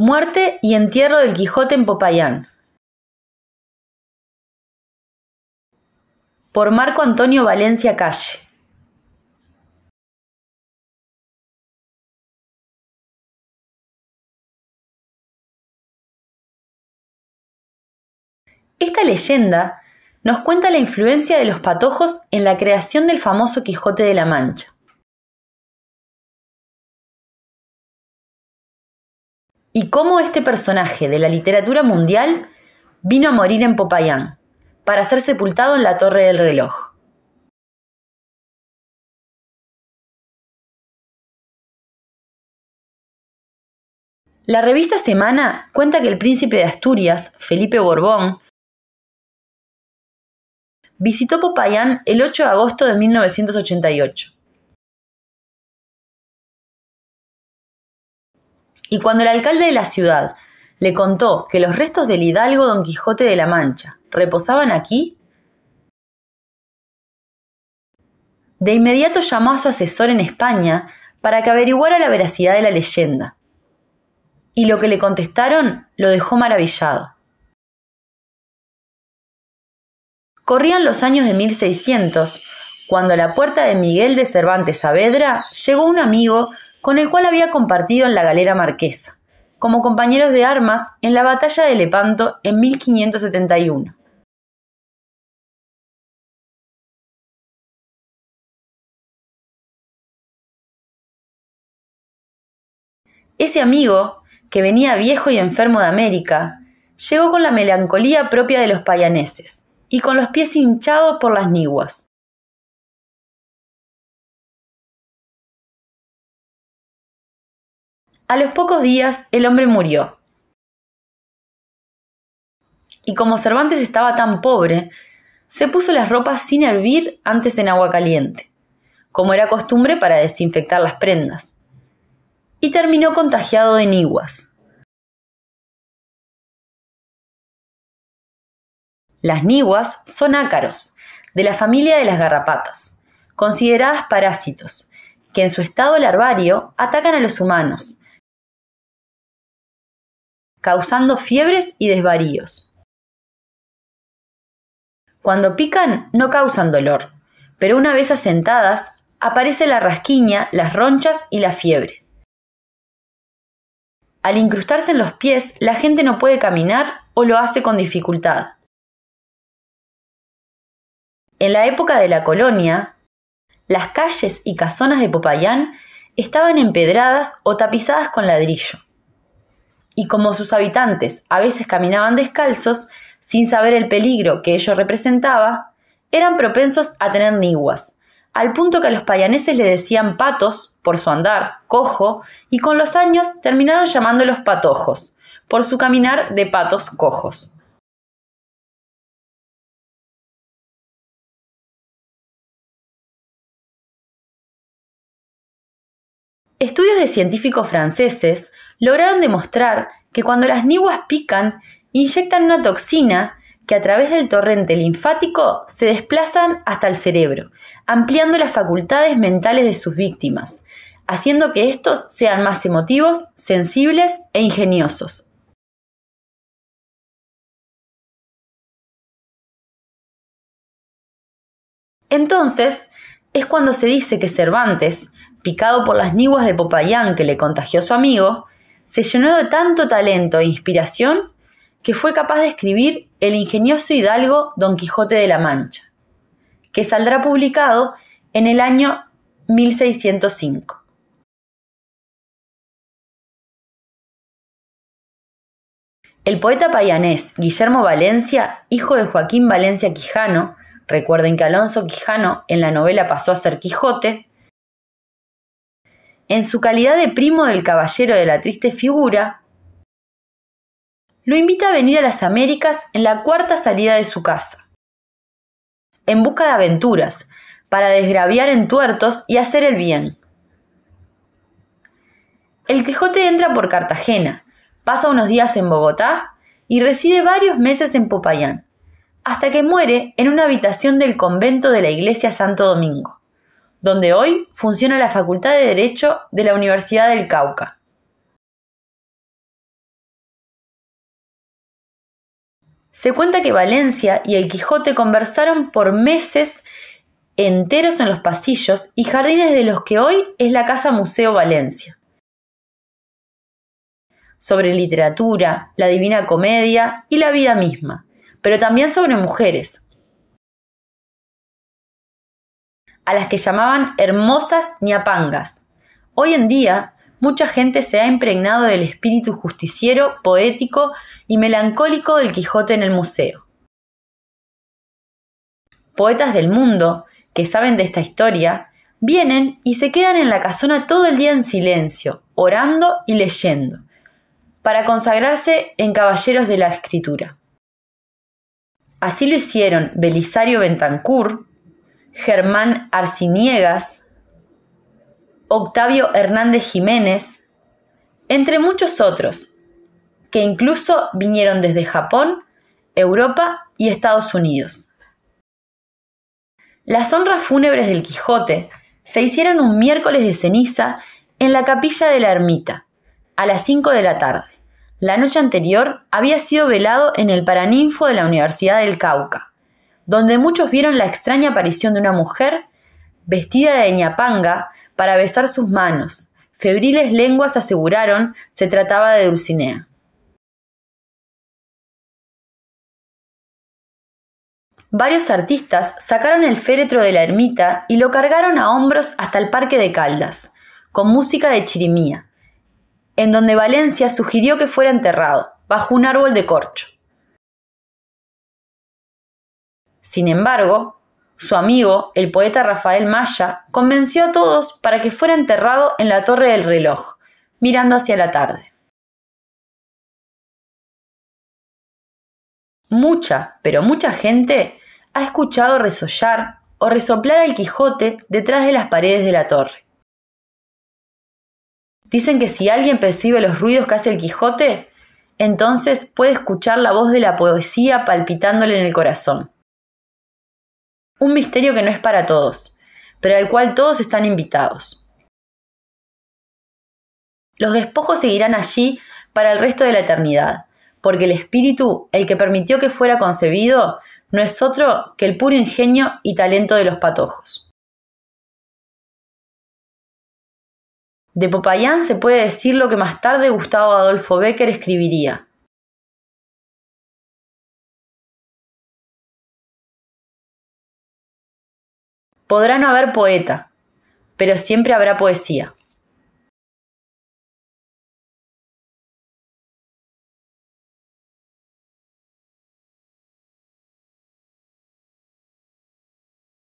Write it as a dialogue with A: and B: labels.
A: Muerte y entierro del Quijote en Popayán. Por Marco Antonio Valencia Calle. Esta leyenda nos cuenta la influencia de los patojos en la creación del famoso Quijote de la Mancha.
B: y cómo este personaje de la literatura mundial vino a morir en Popayán para ser sepultado en la Torre del Reloj. La revista Semana cuenta que el príncipe de Asturias, Felipe Borbón, visitó Popayán el 8 de agosto de 1988. Y cuando el alcalde de la ciudad le contó que los restos del hidalgo Don Quijote de la Mancha reposaban aquí, de inmediato llamó a su asesor en España para que averiguara la veracidad de la leyenda. Y lo que le contestaron lo dejó maravillado. Corrían los años de 1600, cuando a la puerta de Miguel de Cervantes Saavedra llegó un amigo con el cual había compartido en la galera marquesa, como compañeros de armas en la batalla de Lepanto en 1571. Ese amigo, que venía viejo y enfermo de América, llegó con la melancolía propia de los payaneses y con los pies hinchados por las niguas. A los pocos días el hombre murió. Y como Cervantes estaba tan pobre, se puso las ropas sin hervir antes en agua caliente, como era costumbre para desinfectar las prendas, y terminó contagiado
A: de niguas.
B: Las niguas son ácaros, de la familia de las garrapatas, consideradas parásitos, que en su estado larvario atacan a los humanos,
A: causando fiebres y desvaríos.
B: Cuando pican no causan dolor, pero una vez asentadas aparece la rasquiña, las ronchas y la fiebre. Al incrustarse en los pies, la gente no puede caminar o lo hace con dificultad. En la época de la colonia, las calles y casonas de Popayán estaban empedradas o tapizadas con ladrillo y como sus habitantes a veces caminaban descalzos, sin saber el peligro que ello representaba, eran propensos a tener niguas, al punto que a los payaneses le decían patos por su andar cojo y con los años terminaron llamándolos patojos, por su caminar de patos cojos. Estudios de científicos franceses lograron demostrar que cuando las niguas pican, inyectan una toxina que a través del torrente linfático se desplazan hasta el cerebro, ampliando las facultades mentales de sus víctimas, haciendo que estos sean más emotivos,
A: sensibles e ingeniosos. Entonces, es cuando se
B: dice que Cervantes picado por las niguas de Popayán que le contagió su amigo, se llenó de tanto talento e inspiración que fue capaz de escribir el ingenioso hidalgo Don Quijote de la Mancha, que saldrá publicado en el año 1605. El poeta payanés Guillermo Valencia, hijo de Joaquín Valencia Quijano, recuerden que Alonso Quijano en la novela pasó a ser Quijote, en su calidad de primo del caballero de la triste figura, lo invita a venir a las Américas en la cuarta salida de su casa, en busca de aventuras, para desgraviar en tuertos y hacer el bien. El Quijote entra por Cartagena, pasa unos días en Bogotá y reside varios meses en Popayán, hasta que muere en una habitación del convento de la iglesia Santo Domingo donde hoy funciona la Facultad de Derecho de la Universidad del Cauca.
A: Se cuenta que
B: Valencia y el Quijote conversaron por meses enteros en los pasillos y jardines de los que hoy es la Casa Museo Valencia. Sobre literatura, la divina comedia y la vida misma, pero también sobre mujeres, a las que llamaban hermosas niapangas. Hoy en día, mucha gente se ha impregnado del espíritu justiciero, poético y melancólico del Quijote en el museo. Poetas del mundo, que saben de esta historia, vienen y se quedan en la casona todo el día en silencio, orando y leyendo, para consagrarse en caballeros de la escritura. Así lo hicieron Belisario Bentancur, Germán Arciniegas, Octavio Hernández Jiménez, entre muchos otros, que incluso vinieron desde Japón, Europa y Estados Unidos. Las honras fúnebres del Quijote se hicieron un miércoles de ceniza en la capilla de la ermita, a las 5 de la tarde. La noche anterior había sido velado en el Paraninfo de la Universidad del Cauca donde muchos vieron la extraña aparición de una mujer vestida de ñapanga para besar sus manos. Febriles lenguas aseguraron se
A: trataba de Dulcinea.
B: Varios artistas sacaron el féretro de la ermita y lo cargaron a hombros hasta el Parque de Caldas, con música de chirimía, en donde Valencia sugirió que fuera enterrado, bajo un árbol de corcho. Sin embargo, su amigo, el poeta Rafael Maya, convenció a todos para que fuera enterrado en la torre del reloj, mirando hacia la tarde.
A: Mucha, pero
B: mucha gente ha escuchado resollar o resoplar al Quijote detrás de las paredes de la torre. Dicen que si alguien percibe los ruidos que hace el Quijote, entonces puede escuchar la voz de la poesía palpitándole en el corazón. Un misterio que no es para todos, pero al cual todos están invitados. Los despojos seguirán allí para el resto de la eternidad, porque el espíritu, el que permitió que fuera concebido, no es otro que el puro ingenio y talento de los patojos.
A: De Popayán se puede decir lo que más tarde Gustavo Adolfo Becker escribiría. Podrá no haber poeta, pero siempre habrá poesía.